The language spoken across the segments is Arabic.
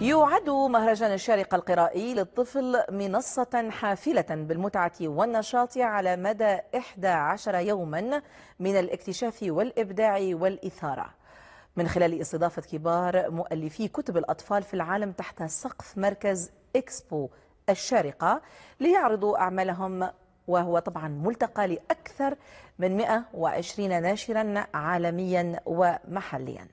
يعد مهرجان الشارقة القرائي للطفل منصة حافلة بالمتعة والنشاط على مدى 11 يوما من الاكتشاف والإبداع والإثارة من خلال استضافة كبار مؤلفي كتب الأطفال في العالم تحت سقف مركز إكسبو الشارقة ليعرضوا أعمالهم وهو طبعا ملتقى لأكثر من 120 ناشرا عالميا ومحليا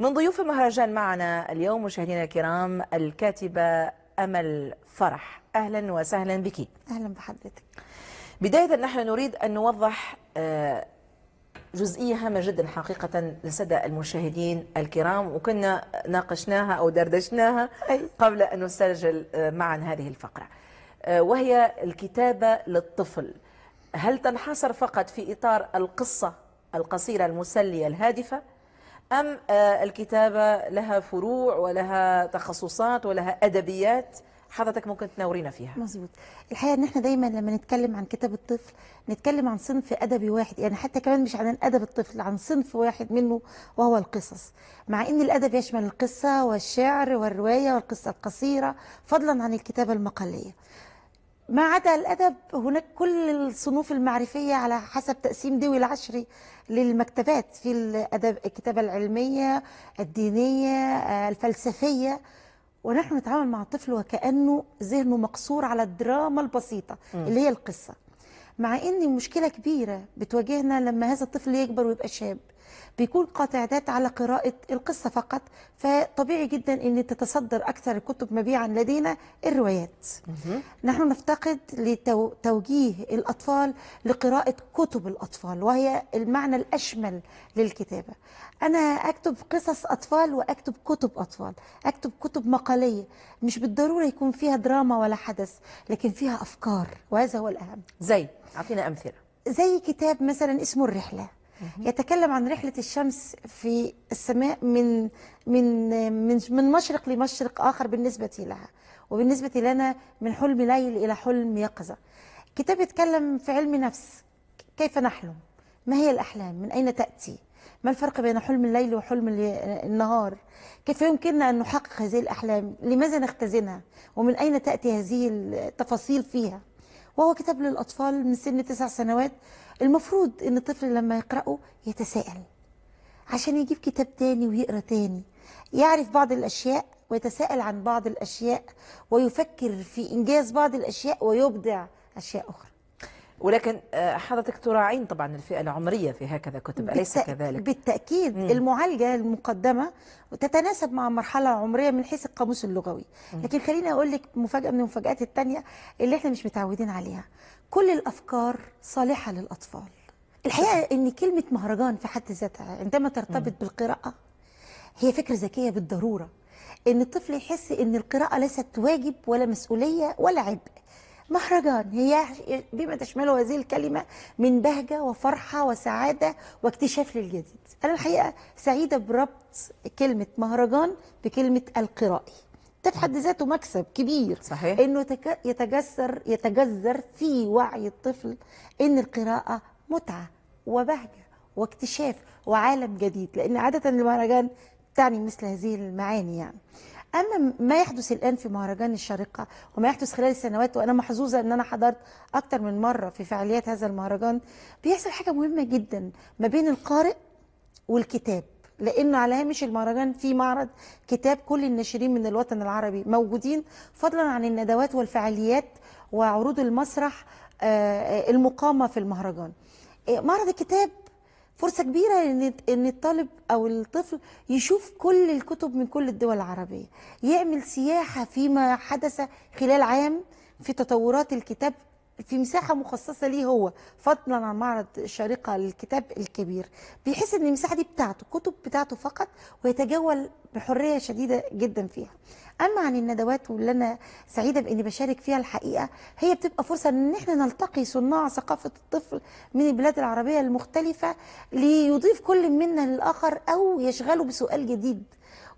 من ضيوف المهرجان معنا اليوم مشاهدينا الكرام الكاتبة أمل فرح أهلا وسهلا بك أهلا بحضرتك بداية نحن نريد أن نوضح آه، جزئية هامة جدا حقيقة لسدى المشاهدين الكرام وكنا ناقشناها أو دردشناها قبل أن نسجل آه، معا هذه الفقرة آه، وهي الكتابة للطفل هل تنحصر فقط في إطار القصة القصيرة المسلية الهادفة أم آه، الكتابة لها فروع ولها تخصصات ولها أدبيات حضرتك ممكن تناورينا فيها مظبوط الحقيقه ان احنا دايما لما نتكلم عن كتاب الطفل نتكلم عن صنف ادبي واحد يعني حتى كمان مش عن ادب الطفل عن صنف واحد منه وهو القصص مع ان الادب يشمل القصه والشعر والروايه والقصه القصيره فضلا عن الكتابه المقاليه ما عدا الأدب هناك كل الصنوف المعرفية على حسب تقسيم دوي العشري للمكتبات في الأدب الكتابة العلمية الدينية آه، الفلسفية ونحن نتعامل مع الطفل وكأنه ذهنه مقصور على الدراما البسيطة م. اللي هي القصة مع ان مشكله كبيره بتواجهنا لما هذا الطفل يكبر ويبقى شاب بيكون قاطع على قراءة القصة فقط فطبيعي جدا أن تتصدر أكثر الكتب مبيعا لدينا الروايات نحن نفتقد لتوجيه الأطفال لقراءة كتب الأطفال وهي المعنى الأشمل للكتابة أنا أكتب قصص أطفال وأكتب كتب أطفال أكتب كتب مقالية مش بالضرورة يكون فيها دراما ولا حدث لكن فيها أفكار وهذا هو الأهم زي أعطينا أمثلة زي كتاب مثلا اسمه الرحلة يتكلم عن رحلة الشمس في السماء من من من من مشرق لمشرق آخر بالنسبة لها وبالنسبة لنا من حلم ليل إلى حلم يقظة كتاب يتكلم في علم نفس كيف نحلم ما هي الأحلام من أين تأتي ما الفرق بين حلم الليل وحلم النهار كيف يمكننا أن نحقق هذه الأحلام لماذا نختزنها ومن أين تأتي هذه التفاصيل فيها وهو كتاب للأطفال من سن تسع سنوات المفروض ان الطفل لما يقراه يتساءل عشان يجيب كتاب تاني ويقرا تاني يعرف بعض الاشياء ويتساءل عن بعض الاشياء ويفكر في انجاز بعض الاشياء ويبدع اشياء اخرى ولكن آه، حضرتك تراعين طبعا الفئه العمريه في هكذا كتب اليس كذلك بالتاكيد مم. المعالجه المقدمه تتناسب مع مرحله عمريه من حيث القاموس اللغوي مم. لكن خليني اقول لك مفاجاه من المفاجات الثانيه اللي احنا مش متعودين عليها كل الافكار صالحه للاطفال الحقيقه ان كلمه مهرجان في حد ذاتها عندما ترتبط بالقراءه هي فكره ذكيه بالضروره ان الطفل يحس ان القراءه ليست واجب ولا مسؤوليه ولا عبء مهرجان هي بما تشمله هذه الكلمة من بهجة وفرحة وسعادة واكتشاف للجديد أنا الحقيقة سعيدة بربط كلمة مهرجان بكلمة القرائي ده في حد ذاته مكسب كبير صحيح انه يتجسر يتجذر في وعي الطفل ان القراءه متعه وبهجه واكتشاف وعالم جديد لان عاده المهرجان تعني مثل هذه المعاني يعني اما ما يحدث الان في مهرجان الشارقه وما يحدث خلال السنوات وانا محظوظه ان انا حضرت اكثر من مره في فعاليات هذا المهرجان بيحصل حاجه مهمه جدا ما بين القارئ والكتاب لانه على هامش المهرجان في معرض كتاب كل الناشرين من الوطن العربي موجودين فضلا عن الندوات والفعاليات وعروض المسرح آه، آه، المقامه في المهرجان آه، معرض الكتاب فرصه كبيره ان الطالب او الطفل يشوف كل الكتب من كل الدول العربيه يعمل سياحه فيما حدث خلال عام في تطورات الكتاب في مساحه مخصصه ليه هو فضلا عن معرض شارقه للكتاب الكبير بيحس ان المساحه دي بتاعته كتب بتاعته فقط ويتجول بحريه شديده جدا فيها اما عن الندوات واللي انا سعيده باني بشارك فيها الحقيقه هي بتبقى فرصه ان احنا نلتقي صناع ثقافه الطفل من البلاد العربيه المختلفه ليضيف كل منا للاخر او يشغله بسؤال جديد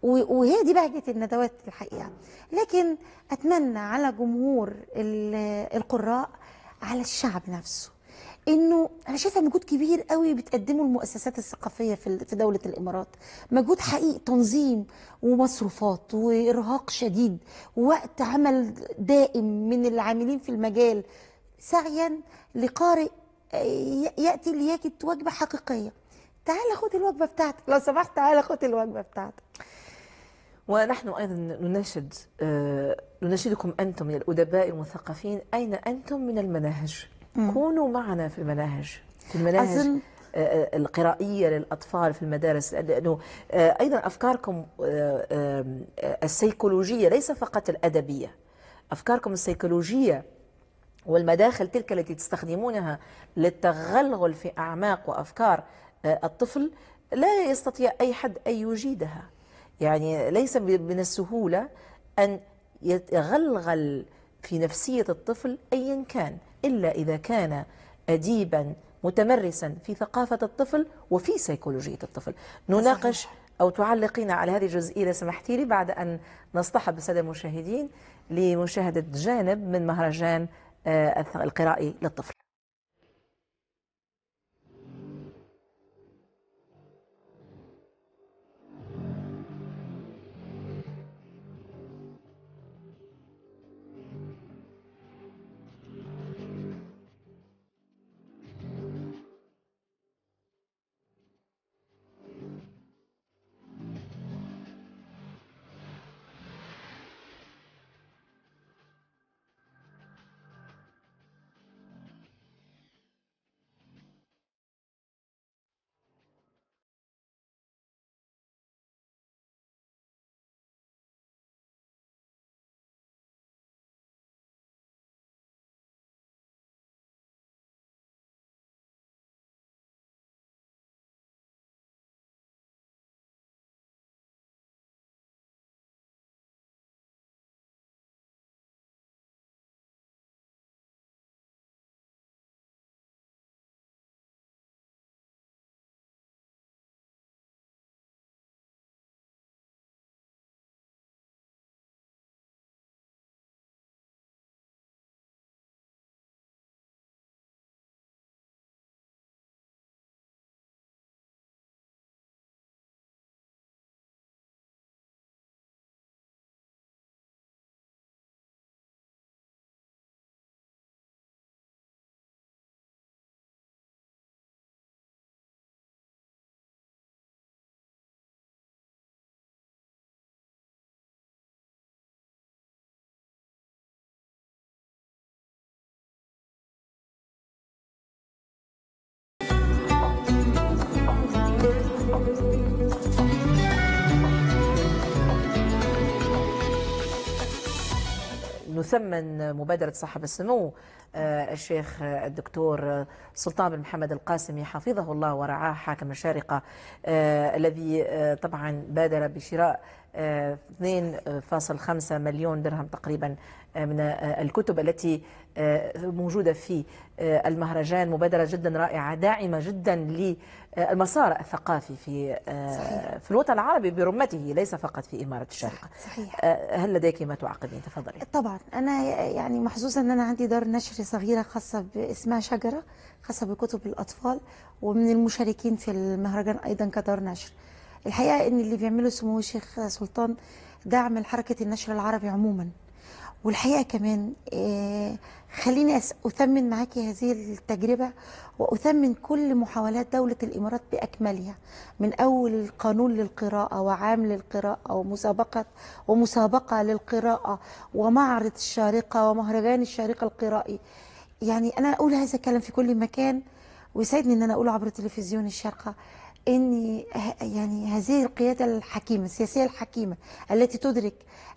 وهي دي بهجة الندوات الحقيقة لكن أتمنى على جمهور القراء على الشعب نفسه انه انا شايفه مجهود كبير قوي بتقدمه المؤسسات الثقافيه في في دوله الامارات مجهود حقيقي تنظيم ومصروفات وارهاق شديد ووقت عمل دائم من العاملين في المجال سعيا لقارئ آه، ياتي ليجد وجبه حقيقيه تعال خد الوجبه بتاعتك لو سمحت تعال خد الوجبه بتاعتك ونحن أيضا نناشد آه، نناشدكم أنتم يا الأدباء المثقفين أين أنتم من المناهج مم. كونوا معنا في المناهج في المناهج أزل... آه، آه، القرائية للأطفال في المدارس لأنه أيضا أفكاركم السيكولوجية ليس فقط الأدبية أفكاركم السيكولوجية والمداخل تلك التي تستخدمونها للتغلغل في أعماق وأفكار الطفل لا يستطيع أي حد أن يجيدها يعني ليس من السهولة أن يتغلغل في نفسية الطفل أيا كان إلا إذا كان أديبا متمرسا في ثقافة الطفل وفي سيكولوجية الطفل نناقش أو تعلقين على هذه الجزئية سمحتي لي بعد أن نصطحب السادة المشاهدين لمشاهدة جانب من مهرجان آه، القرائي للطفل نثمن مبادرة صاحب السمو آه، الشيخ آه، الدكتور آه، سلطان بن محمد القاسمي حفظه الله ورعاه حاكم الشارقة الذي طبعا بادر بشراء 2.5 مليون درهم تقريبا آه، من آه، الكتب التي آه، موجودة في المهرجان مبادرة جدا رائعة داعمة جدا للمسار الثقافي في صحيح. في الوطن العربي برمته ليس فقط في إمارة الشارقة صحيح. هل لديك ما تعقبين تفضلي طبعا أنا يعني محظوظة أن أنا عندي دار نشر صغيرة خاصة باسمها شجرة خاصة بكتب الأطفال ومن المشاركين في المهرجان أيضا كدار نشر الحقيقه ان اللي بيعمله سمو الشيخ سلطان دعم لحركه النشر العربي عموما والحقيقه كمان آه، خليني اثمن معاكي هذه التجربه واثمن كل محاولات دوله الامارات باكملها من اول قانون للقراءه وعام للقراءه ومسابقه ومسابقه للقراءه ومعرض الشارقه ومهرجان الشارقه القرائي يعني انا اقول هذا الكلام في كل مكان ويسعدني ان انا اقوله عبر تلفزيون الشارقه ان يعني هذه القياده الحكيمه السياسيه الحكيمه التي تدرك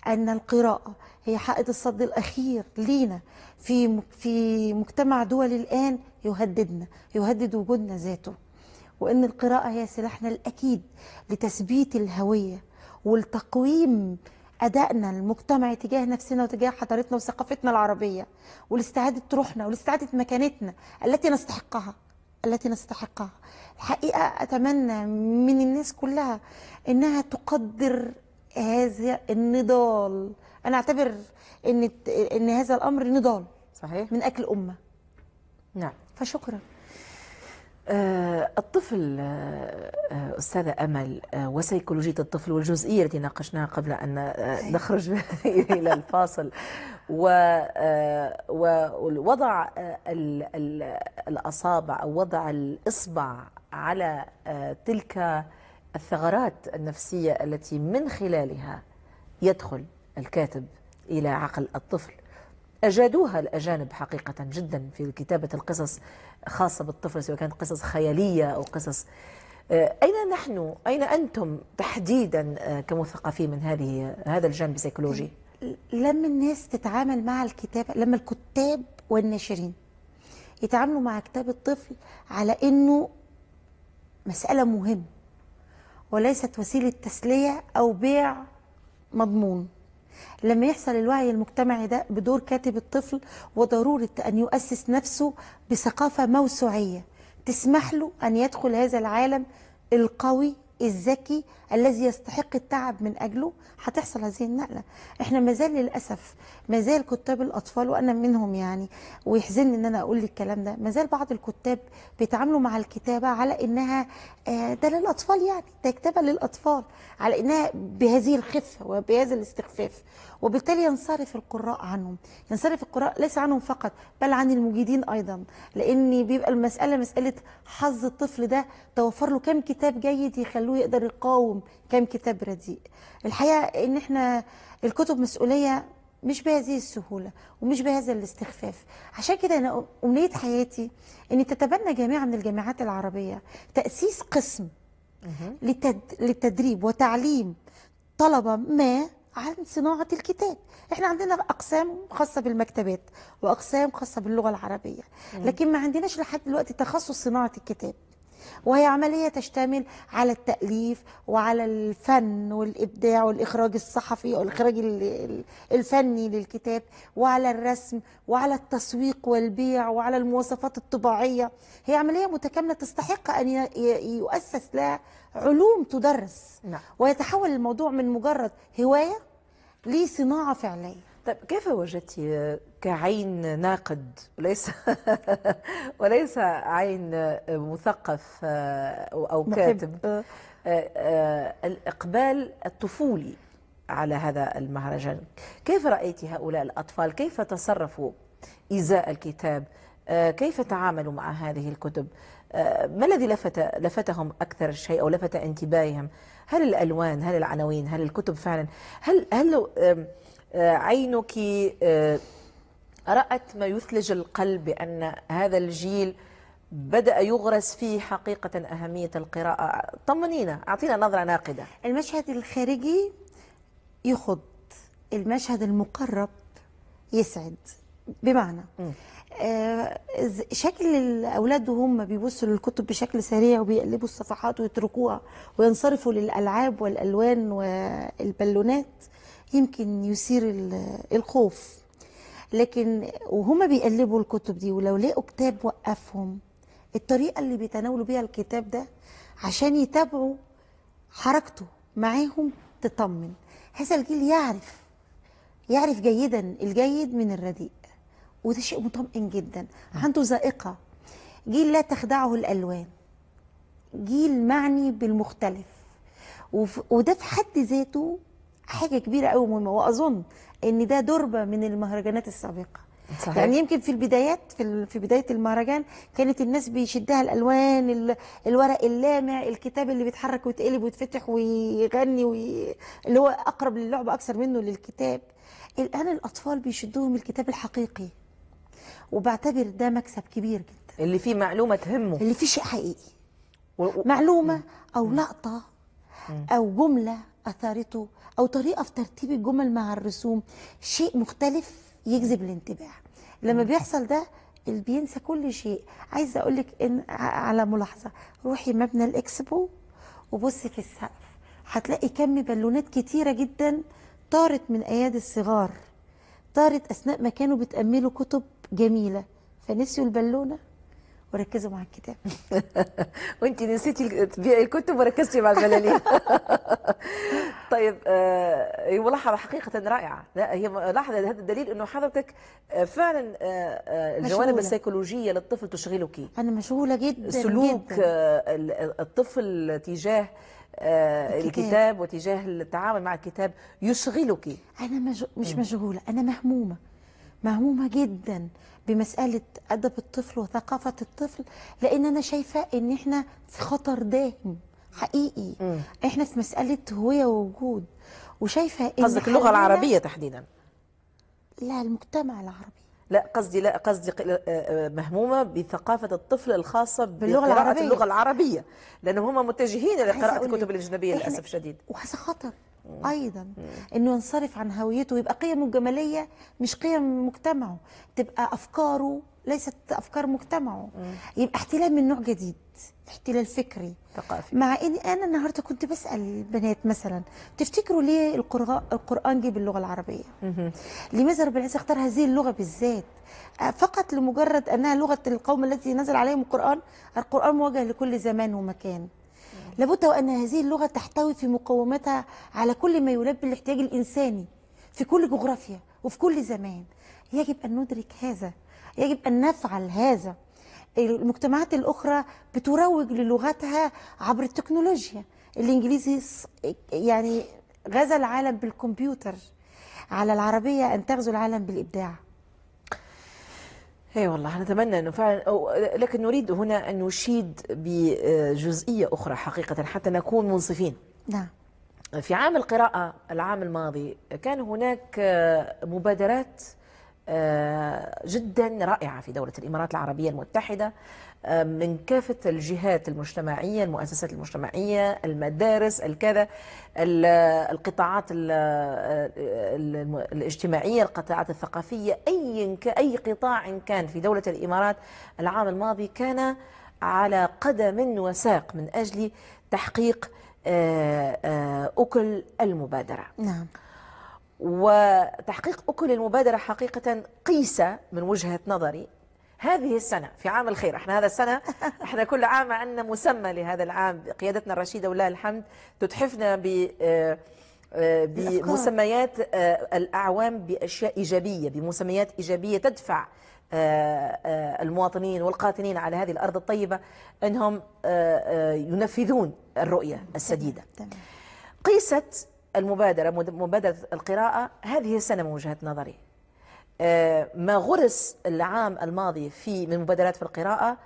ان القراءه هي حائط الصد الاخير لينا في في مجتمع دولي الان يهددنا يهدد وجودنا ذاته وان القراءه هي سلاحنا الاكيد لتثبيت الهويه والتقويم ادائنا المجتمعي تجاه نفسنا وتجاه حضارتنا وثقافتنا العربيه ولاستعاده روحنا ولاستعاده مكانتنا التي نستحقها التي نستحقها الحقيقة أتمنى من الناس كلها أنها تقدر هذا النضال أنا أعتبر أن, إن هذا الأمر نضال صحيح من أكل أمة نعم فشكرا آه، الطفل آه، آه، أستاذة أمل وسيكولوجية الطفل والجزئية التي ناقشناها قبل أن نخرج إلى الفاصل آه، ووضع آه، الأصابع أو وضع الإصبع على آه، تلك الثغرات النفسية التي من خلالها يدخل الكاتب إلى عقل الطفل أجادوها الأجانب حقيقة جدا في كتابة القصص خاصة بالطفل سواء كانت قصص خيالية أو قصص أين نحن أين أنتم تحديدا كمثقفين من هذه هذا الجانب السيكولوجي؟ لما الناس تتعامل مع الكتابة لما الكتاب والناشرين يتعاملوا مع كتاب الطفل على انه مسألة مهمة وليست وسيلة تسلية أو بيع مضمون لما يحصل الوعي المجتمعي ده بدور كاتب الطفل وضرورة أن يؤسس نفسه بثقافة موسوعية تسمح له أن يدخل هذا العالم القوي الذكي الذي يستحق التعب من اجله هتحصل هذه النقله احنا مازال للاسف مازال كتاب الاطفال وانا منهم يعني ويحزنني ان انا اقول الكلام ده مازال بعض الكتاب بيتعاملوا مع الكتابه على انها آه، ده للاطفال يعني ده كتابه للاطفال على انها بهذه الخفه وبهذا الاستخفاف وبالتالي ينصرف القراء عنهم ينصرف القراء ليس عنهم فقط بل عن المجيدين أيضا لأن بيبقى المسألة مسألة حظ الطفل ده توفر له كم كتاب جيد يخلوه يقدر يقاوم كم كتاب رديء الحقيقة إن إحنا الكتب مسؤولية مش بهذه السهولة ومش بهذا الاستخفاف عشان كده أنا أمنية حياتي أن تتبنى جامعة من الجامعات العربية تأسيس قسم للتدريب وتعليم طلبة ما عن صناعة الكتاب احنا عندنا أقسام خاصة بالمكتبات وأقسام خاصة باللغة العربية لكن ما عندناش لحد دلوقتي تخصص صناعة الكتاب وهي عملية تشتمل على التأليف وعلى الفن والإبداع والإخراج الصحفي أو الإخراج الفني للكتاب وعلى الرسم وعلى التسويق والبيع وعلى المواصفات الطباعية هي عملية متكاملة تستحق أن يؤسس لها علوم تدرس نعم. ويتحول الموضوع من مجرد هواية لصناعة فعلية طيب كيف وجدت كعين ناقد وليس وليس عين مثقف آه، او كاتب آه. آه، الاقبال الطفولي على هذا المهرجان كيف رايت هؤلاء الاطفال كيف تصرفوا ازاء الكتاب كيف تعاملوا مع هذه الكتب آه، ما الذي لفت لفتهم أكثر شيء أو لفت انتباههم هل الألوان هل العناوين هل الكتب فعلا هل هل آه، عينك آه، رأت ما يثلج القلب بأن هذا الجيل بدأ يغرس فيه حقيقة أهمية القراءة طمنينا أعطينا نظرة ناقدة المشهد الخارجي يخض المشهد المقرب يسعد بمعنى م. آه، شكل الاولاد وهم بيبصوا للكتب بشكل سريع وبيقلبوا الصفحات ويتركوها وينصرفوا للالعاب والالوان والبالونات يمكن يثير الخوف لكن وهم بيقلبوا الكتب دي ولو لقوا كتاب وقفهم الطريقه اللي بيتناولوا بيها الكتاب ده عشان يتابعوا حركته معاهم تطمن هذا الجيل يعرف يعرف جيدا الجيد من الرديء وده شيء مطمئن جدا آه. عنده ذائقه جيل لا تخدعه الالوان جيل معني بالمختلف وده في حد ذاته حاجه كبيره قوي مهمه واظن ان ده دربه من المهرجانات السابقه صحيح. يعني يمكن في البدايات في, في بدايه المهرجان كانت الناس بيشدها الالوان الورق اللامع الكتاب اللي بيتحرك ويتقلب ويتفتح ويغني وي... اللي هو اقرب للعبه اكثر منه للكتاب الان الاطفال بيشدوهم الكتاب الحقيقي وبعتبر ده مكسب كبير جدا اللي فيه معلومه تهمه اللي فيه شيء حقيقي و... معلومه مم. او لقطه مم. او جمله اثارته او طريقه في ترتيب الجمل مع الرسوم شيء مختلف يجذب الانتباه لما بيحصل ده اللي بينسى كل شيء عايزه اقول لك ان على ملاحظه روحي مبنى الاكسبو وبصي في السقف هتلاقي كم بالونات كتيره جدا طارت من ايادي الصغار طارت اثناء ما كانوا بيتأملوا كتب جميله فنسيوا البالونه وركزوا مع الكتاب وانت نسيتي تبيعي الكتب وركزتي مع البلالين طيب آه ملاحظه حقيقه رائعه لا هي ملاحظه هذا الدليل انه حضرتك آه، فعلا آه, آه، الجوانب السيكولوجيه للطفل تشغلك انا مشغوله جدا سلوك جداً. آه الطفل تجاه آه الكتاب. الكتاب وتجاه التعامل مع الكتاب يشغلك انا مش مشغوله انا مهمومه مهمومة جدا بمسألة أدب الطفل وثقافة الطفل لأن أنا شايفة إن إحنا في خطر داهم حقيقي م. إحنا في مسألة هوية ووجود وشايفة إن قصدك اللغة العربية تحديدا لا المجتمع العربي لا قصدي لا قصدي آه، آه، مهمومه بثقافه الطفل الخاصه باللغه العربيه اللغه العربيه لانهم هم متجهين لقراءة الكتب الاجنبيه للاسف شديد وهذا خطر ايضا انه ينصرف عن هويته ويبقى قيمه الجماليه مش قيم مجتمعه تبقى افكاره ليست افكار مجتمعه يبقى احتلال من نوع جديد احتلال فكري ثقافي مع ان انا النهارده كنت بسال البنات مثلا تفتكروا ليه القران جه باللغه العربيه لماذا رب العزه اختار هذه اللغه بالذات فقط لمجرد انها لغه القوم التي نزل عليهم القران القران موجه لكل زمان ومكان لابد وأن هذه اللغة تحتوي في مقوماتها على كل ما يلبي الاحتياج الإنساني في كل جغرافيا وفي كل زمان يجب أن ندرك هذا يجب أن نفعل هذا المجتمعات الأخرى بتروج للغتها عبر التكنولوجيا الإنجليزي يعني غزا العالم بالكمبيوتر على العربية أن تغزو العالم بالإبداع اي والله نتمنى انه فعلا أو لكن نريد هنا ان نشيد بجزئيه اخرى حقيقه حتى نكون منصفين. نعم. في عام القراءه العام الماضي كان هناك آه، مبادرات آه، جدا رائعه في دوله الامارات العربيه المتحده آه، من كافة الجهات المجتمعية المؤسسات المجتمعية المدارس الكذا القطاعات آه، الاجتماعية القطاعات الثقافية أي أي قطاع كان في دولة الإمارات العام الماضي كان على قدم وساق من أجل تحقيق آه، أكل المبادرة نعم وتحقيق أكل المبادرة حقيقة قيسة من وجهة نظري هذه السنة في عام الخير احنا هذا السنة احنا كل عام عندنا مسمى لهذا العام قيادتنا الرشيدة ولله الحمد تتحفنا ب آه، آه، بمسميات آه، الأعوام بأشياء إيجابية بمسميات إيجابية تدفع المواطنين والقاطنين على هذه الأرض الطيبة أنهم ينفذون الرؤية السديدة قيست المبادرة مبادرة القراءة هذه السنة من وجهة نظري آه، ما غرس العام الماضي في من مبادرات في القراءة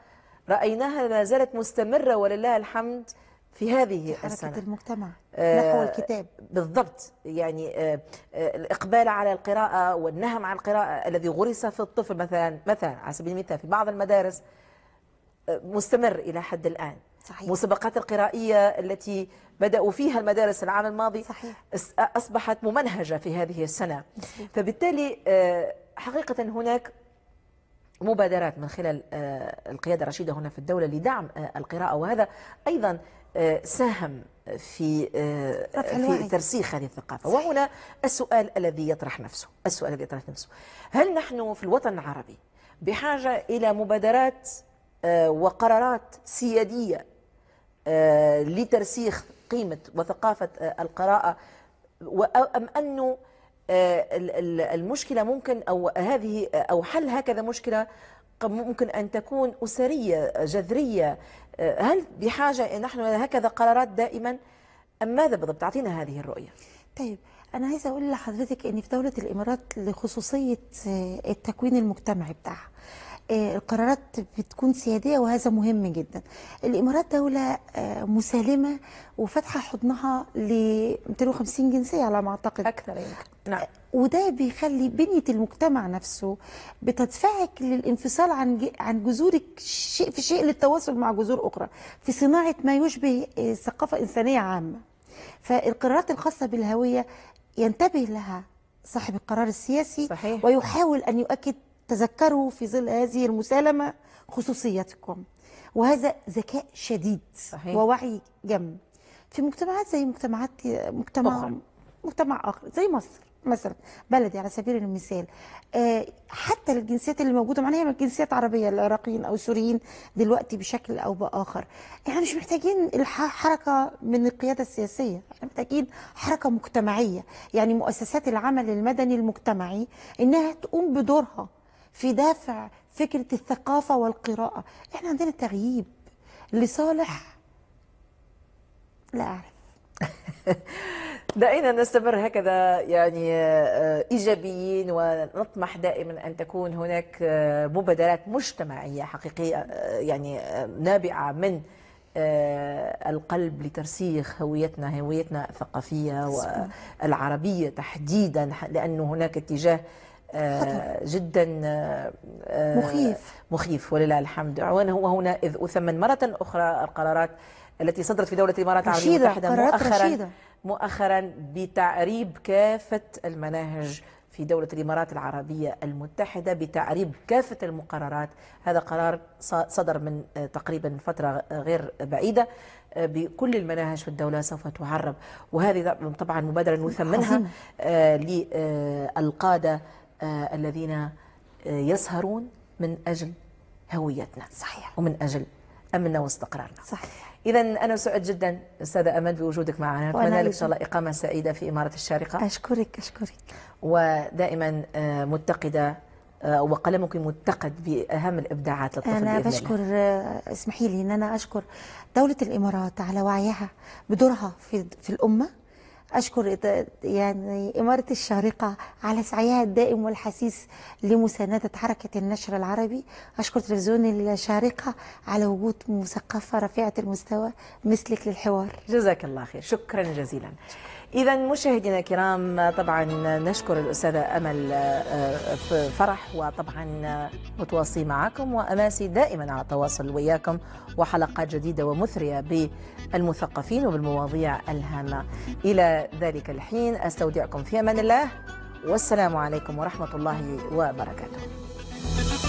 رأيناها لا زالت مستمرة ولله الحمد في هذه حركة السنة حركة المجتمع آه، نحو الكتاب بالضبط يعني آه، الإقبال على القراءة والنهم عن القراءة الذي غرس في الطفل مثلا مثلا على سبيل المثال في بعض المدارس مستمر إلى حد الآن صحيح. مسابقات القرائية التي بدأوا فيها المدارس العام الماضي صحيح. أصبحت ممنهجة في هذه السنة صحيح. فبالتالي آه، حقيقة هناك مبادرات من خلال آه، القيادة الرشيدة هنا في الدولة لدعم آه، القراءة وهذا أيضا ساهم في في ترسيخ هذه الثقافة صحيح. وهنا السؤال الذي يطرح نفسه السؤال الذي يطرح نفسه هل نحن في الوطن العربي بحاجة إلى مبادرات وقرارات سيادية آه، لترسيخ قيمة وثقافة آه، القراءة أم أنه آه، المشكلة ممكن أو هذه أو حل هكذا مشكلة ممكن أن تكون أسرية جذرية هل بحاجة نحن هكذا قرارات دائما أم ماذا بالضبط تعطينا هذه الرؤية طيب أنا عايزة أقول لحضرتك إن في دولة الإمارات لخصوصية التكوين المجتمعي بتاعها آه، القرارات بتكون سيادية وهذا مهم جدا الإمارات دولة آه، مسالمة وفاتحة حضنها ل 250 جنسية على ما أعتقد أكثر يمكن نعم آه، وده بيخلي بنية المجتمع نفسه بتدفعك للانفصال عن عن جذورك شيء في شيء للتواصل مع جذور أخرى في صناعة ما يشبه ثقافة إنسانية عامة فالقرارات الخاصة بالهوية ينتبه لها صاحب القرار السياسي صحيح. ويحاول أن يؤكد تذكروا في ظل هذه المسالمة خصوصيتكم وهذا ذكاء شديد صحيح. ووعي جم في مجتمعات زي مجتمعات مجتمع أخر. مجتمع آخر زي مصر مثلا بلدي على سبيل المثال آه، حتى الجنسيات اللي موجوده معانا هي جنسيات عربيه العراقيين او السوريين دلوقتي بشكل او باخر احنا مش محتاجين حركه من القياده السياسيه احنا محتاجين حركه مجتمعيه يعني مؤسسات العمل المدني المجتمعي انها تقوم بدورها في دافع فكرة الثقافة والقراءة احنا عندنا تغييب لصالح لا أعرف دعينا نستمر هكذا يعني آه، ايجابيين ونطمح دائما ان تكون هناك آه، مبادرات مجتمعيه حقيقيه آه، يعني نابعه من القلب لترسيخ هويتنا هويتنا الثقافيه والعربيه تحديدا لانه هناك اتجاه آه، جدا آه، آه، مخيف مخيف ولله الحمد وهنا إذ أثمن مرة أخرى القرارات التي صدرت في دولة الإمارات العربية المتحدة مؤخرا رشيدة. مؤخرا بتعريب كافة المناهج في دولة الإمارات العربية المتحدة بتعريب كافة المقررات هذا قرار صدر من تقريبا فترة غير بعيدة بكل المناهج في الدولة سوف تعرب وهذه طبعا مبادرة نثمنها للقادة آه، الذين آه، يسهرون من أجل هويتنا صحيح ومن أجل أمننا واستقرارنا صحيح إذا أنا سعد جدا أستاذة أمل بوجودك معنا أتمنى لك إن شاء الله إقامة سعيدة في إمارة الشارقة أشكرك أشكرك ودائما آه، متقدة وقلمك متقد بأهم الإبداعات للطفل أنا بشكر اسمحي لي أن أنا أشكر دولة الإمارات على وعيها بدورها في, في الأمة أشكر يعني إمارة الشارقة على سعيها الدائم والحثيث لمساندة حركة النشر العربي أشكر تلفزيون الشارقة على وجود مثقفة رفيعة المستوى مثلك للحوار جزاك الله خير شكرا جزيلا شكرا. إذا مشاهدينا الكرام طبعا نشكر الأستاذة أمل آه، آه، فرح وطبعا متواصي معكم وأماسي دائما على التواصل وياكم وحلقات جديدة ومثرية بالمثقفين وبالمواضيع الهامة إلى ذلك الحين أستودعكم في أمان الله والسلام عليكم ورحمة الله وبركاته